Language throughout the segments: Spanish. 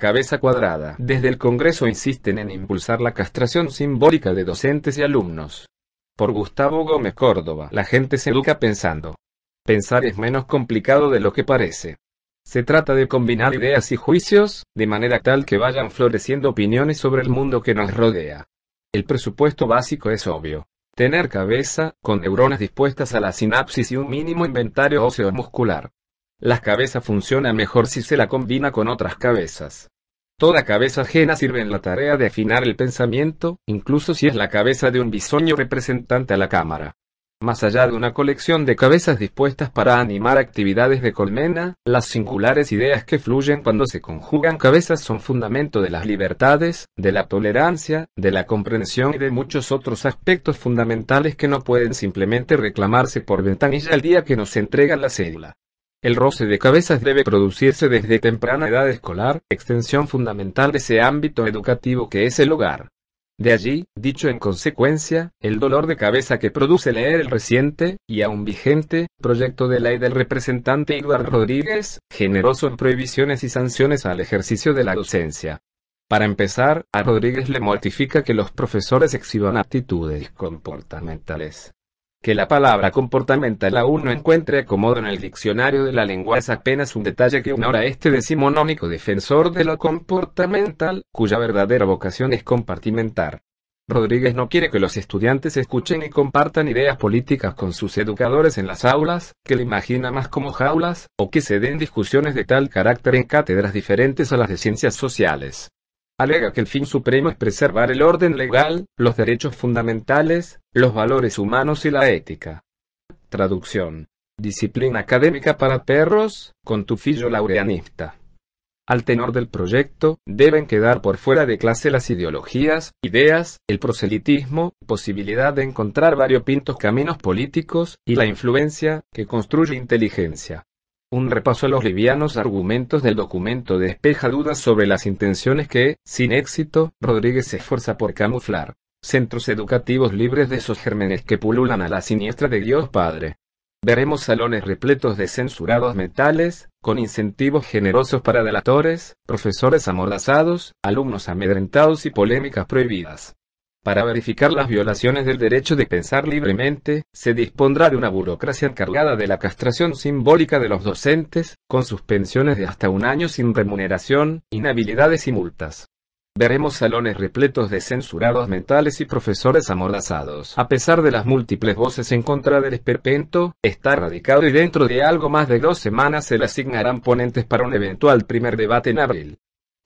Cabeza cuadrada. Desde el Congreso insisten en impulsar la castración simbólica de docentes y alumnos. Por Gustavo Gómez Córdoba. La gente se educa pensando. Pensar es menos complicado de lo que parece. Se trata de combinar ideas y juicios, de manera tal que vayan floreciendo opiniones sobre el mundo que nos rodea. El presupuesto básico es obvio. Tener cabeza, con neuronas dispuestas a la sinapsis y un mínimo inventario óseo muscular. Las cabezas funcionan mejor si se la combina con otras cabezas. Toda cabeza ajena sirve en la tarea de afinar el pensamiento, incluso si es la cabeza de un bisoño representante a la Cámara. Más allá de una colección de cabezas dispuestas para animar actividades de colmena, las singulares ideas que fluyen cuando se conjugan cabezas son fundamento de las libertades, de la tolerancia, de la comprensión y de muchos otros aspectos fundamentales que no pueden simplemente reclamarse por ventanilla el día que nos entregan la cédula. El roce de cabezas debe producirse desde temprana edad escolar, extensión fundamental de ese ámbito educativo que es el hogar. De allí, dicho en consecuencia, el dolor de cabeza que produce leer el reciente, y aún vigente, proyecto de ley del representante Eduardo Rodríguez, generoso en prohibiciones y sanciones al ejercicio de la docencia. Para empezar, a Rodríguez le mortifica que los profesores exhiban actitudes comportamentales que la palabra comportamental aún no encuentre acomodo en el diccionario de la lengua es apenas un detalle que honora este decimonónico defensor de lo comportamental, cuya verdadera vocación es compartimentar. Rodríguez no quiere que los estudiantes escuchen y compartan ideas políticas con sus educadores en las aulas, que le imagina más como jaulas, o que se den discusiones de tal carácter en cátedras diferentes a las de ciencias sociales alega que el fin supremo es preservar el orden legal, los derechos fundamentales, los valores humanos y la ética. Traducción. Disciplina académica para perros, con tu fillo laureanista. Al tenor del proyecto, deben quedar por fuera de clase las ideologías, ideas, el proselitismo, posibilidad de encontrar variopintos caminos políticos, y la influencia, que construye inteligencia. Un repaso a los livianos argumentos del documento despeja dudas sobre las intenciones que, sin éxito, Rodríguez se esfuerza por camuflar. Centros educativos libres de esos gérmenes que pululan a la siniestra de Dios Padre. Veremos salones repletos de censurados metales, con incentivos generosos para delatores, profesores amordazados, alumnos amedrentados y polémicas prohibidas. Para verificar las violaciones del derecho de pensar libremente, se dispondrá de una burocracia encargada de la castración simbólica de los docentes, con suspensiones de hasta un año sin remuneración, inhabilidades y multas. Veremos salones repletos de censurados mentales y profesores amordazados. A pesar de las múltiples voces en contra del esperpento, está radicado y dentro de algo más de dos semanas se le asignarán ponentes para un eventual primer debate en abril.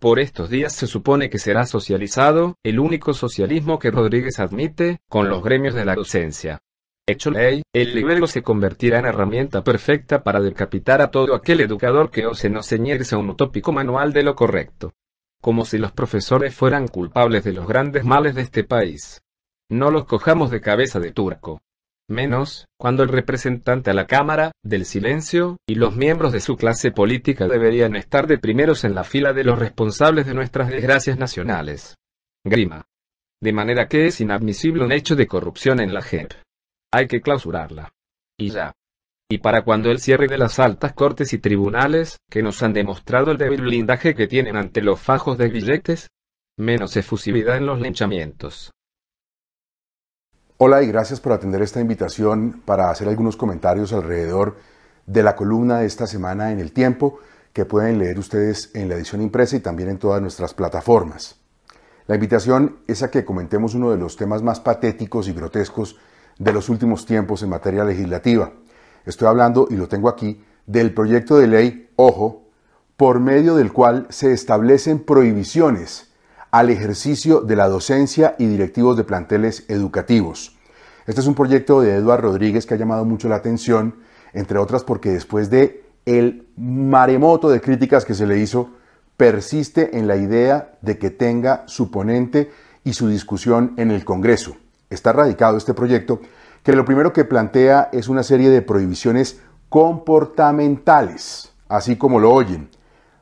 Por estos días se supone que será socializado, el único socialismo que Rodríguez admite, con los gremios de la docencia. Hecho ley, el libro se convertirá en herramienta perfecta para decapitar a todo aquel educador que ose no ceñirse a un utópico manual de lo correcto. Como si los profesores fueran culpables de los grandes males de este país. No los cojamos de cabeza de turco menos, cuando el representante a la Cámara, del Silencio, y los miembros de su clase política deberían estar de primeros en la fila de los responsables de nuestras desgracias nacionales. Grima. De manera que es inadmisible un hecho de corrupción en la JEP. Hay que clausurarla. Y ya. Y para cuando el cierre de las altas cortes y tribunales, que nos han demostrado el débil blindaje que tienen ante los fajos de billetes, menos efusividad en los linchamientos. Hola y gracias por atender esta invitación para hacer algunos comentarios alrededor de la columna de esta semana en el tiempo que pueden leer ustedes en la edición impresa y también en todas nuestras plataformas. La invitación es a que comentemos uno de los temas más patéticos y grotescos de los últimos tiempos en materia legislativa. Estoy hablando, y lo tengo aquí, del proyecto de ley, ojo, por medio del cual se establecen prohibiciones al ejercicio de la docencia y directivos de planteles educativos. Este es un proyecto de Eduardo Rodríguez que ha llamado mucho la atención, entre otras porque después de el maremoto de críticas que se le hizo, persiste en la idea de que tenga su ponente y su discusión en el Congreso. Está radicado este proyecto que lo primero que plantea es una serie de prohibiciones comportamentales, así como lo oyen.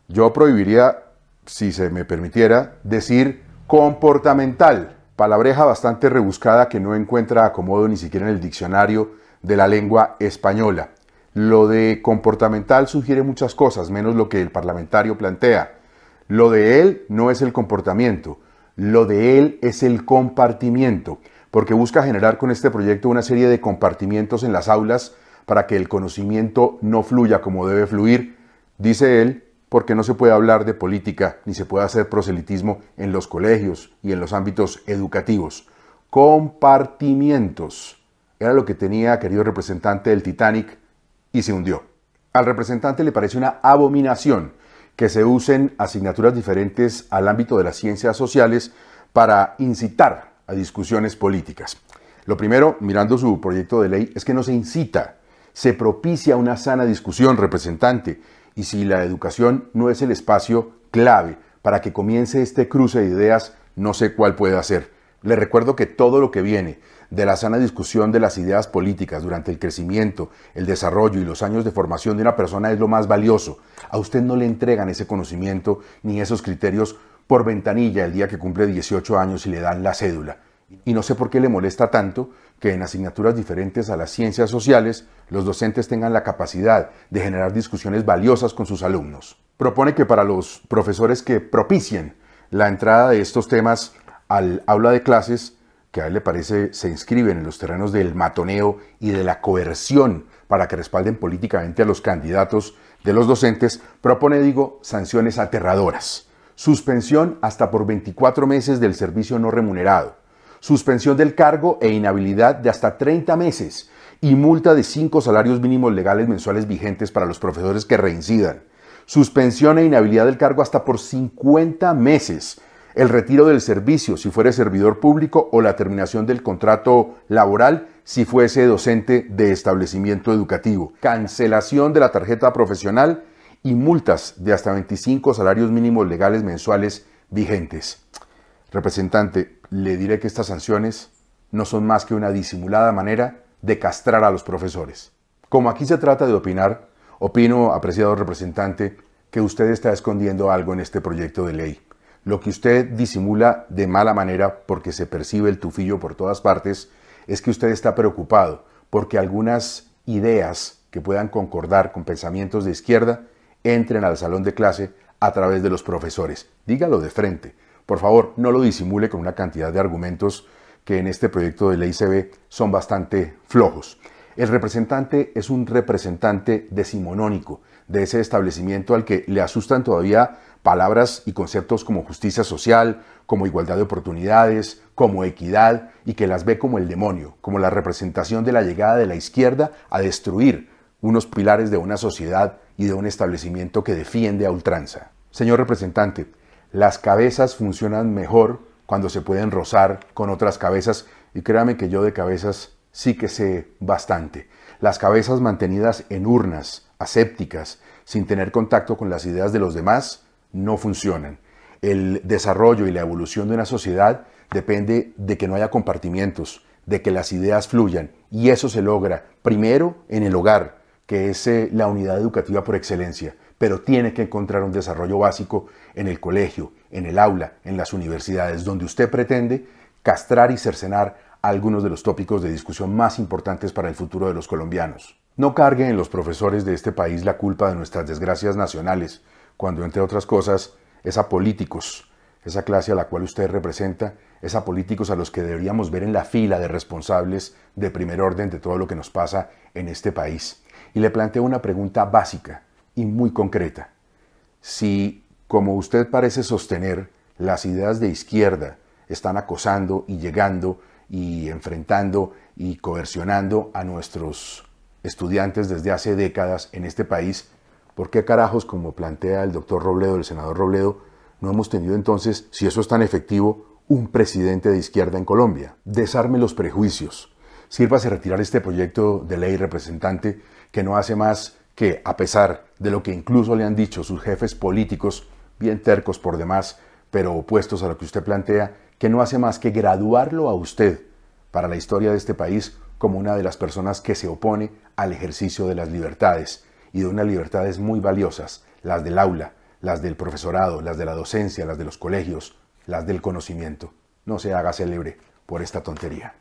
Yo prohibiría si se me permitiera decir, comportamental, palabreja bastante rebuscada que no encuentra acomodo ni siquiera en el diccionario de la lengua española. Lo de comportamental sugiere muchas cosas, menos lo que el parlamentario plantea. Lo de él no es el comportamiento, lo de él es el compartimiento, porque busca generar con este proyecto una serie de compartimientos en las aulas para que el conocimiento no fluya como debe fluir, dice él, porque no se puede hablar de política ni se puede hacer proselitismo en los colegios y en los ámbitos educativos. Compartimientos. Era lo que tenía querido representante del Titanic y se hundió. Al representante le parece una abominación que se usen asignaturas diferentes al ámbito de las ciencias sociales para incitar a discusiones políticas. Lo primero, mirando su proyecto de ley, es que no se incita, se propicia una sana discusión, representante y si la educación no es el espacio clave para que comience este cruce de ideas, no sé cuál puede hacer. Le recuerdo que todo lo que viene de la sana discusión de las ideas políticas durante el crecimiento, el desarrollo y los años de formación de una persona es lo más valioso. A usted no le entregan ese conocimiento ni esos criterios por ventanilla el día que cumple 18 años y le dan la cédula. Y no sé por qué le molesta tanto que en asignaturas diferentes a las ciencias sociales los docentes tengan la capacidad de generar discusiones valiosas con sus alumnos. Propone que para los profesores que propicien la entrada de estos temas al aula de clases, que a él le parece se inscriben en los terrenos del matoneo y de la coerción para que respalden políticamente a los candidatos de los docentes, propone, digo, sanciones aterradoras. Suspensión hasta por 24 meses del servicio no remunerado, suspensión del cargo e inhabilidad de hasta 30 meses y multa de 5 salarios mínimos legales mensuales vigentes para los profesores que reincidan, suspensión e inhabilidad del cargo hasta por 50 meses, el retiro del servicio si fuere servidor público o la terminación del contrato laboral si fuese docente de establecimiento educativo, cancelación de la tarjeta profesional y multas de hasta 25 salarios mínimos legales mensuales vigentes. Representante, le diré que estas sanciones no son más que una disimulada manera de castrar a los profesores. Como aquí se trata de opinar, opino, apreciado representante, que usted está escondiendo algo en este proyecto de ley. Lo que usted disimula de mala manera, porque se percibe el tufillo por todas partes, es que usted está preocupado porque algunas ideas que puedan concordar con pensamientos de izquierda entren al salón de clase a través de los profesores. Dígalo de frente. Por favor, no lo disimule con una cantidad de argumentos que en este proyecto de ley se ve son bastante flojos. El representante es un representante decimonónico de ese establecimiento al que le asustan todavía palabras y conceptos como justicia social, como igualdad de oportunidades, como equidad, y que las ve como el demonio, como la representación de la llegada de la izquierda a destruir unos pilares de una sociedad y de un establecimiento que defiende a ultranza. Señor representante, las cabezas funcionan mejor cuando se pueden rozar con otras cabezas y créame que yo de cabezas sí que sé bastante. Las cabezas mantenidas en urnas, asépticas, sin tener contacto con las ideas de los demás, no funcionan. El desarrollo y la evolución de una sociedad depende de que no haya compartimientos, de que las ideas fluyan y eso se logra primero en el hogar, que es eh, la unidad educativa por excelencia pero tiene que encontrar un desarrollo básico en el colegio, en el aula, en las universidades, donde usted pretende castrar y cercenar algunos de los tópicos de discusión más importantes para el futuro de los colombianos. No cargue en los profesores de este país la culpa de nuestras desgracias nacionales, cuando, entre otras cosas, es a políticos, esa clase a la cual usted representa, es a políticos a los que deberíamos ver en la fila de responsables de primer orden de todo lo que nos pasa en este país. Y le planteo una pregunta básica y muy concreta. Si, como usted parece sostener, las ideas de izquierda están acosando y llegando y enfrentando y coercionando a nuestros estudiantes desde hace décadas en este país, ¿por qué carajos, como plantea el doctor Robledo, el senador Robledo, no hemos tenido entonces, si eso es tan efectivo, un presidente de izquierda en Colombia? Desarme los prejuicios. Sírvase retirar este proyecto de ley representante que no hace más que, a pesar de lo que incluso le han dicho sus jefes políticos, bien tercos por demás, pero opuestos a lo que usted plantea, que no hace más que graduarlo a usted para la historia de este país como una de las personas que se opone al ejercicio de las libertades y de unas libertades muy valiosas, las del aula, las del profesorado, las de la docencia, las de los colegios, las del conocimiento. No se haga célebre por esta tontería.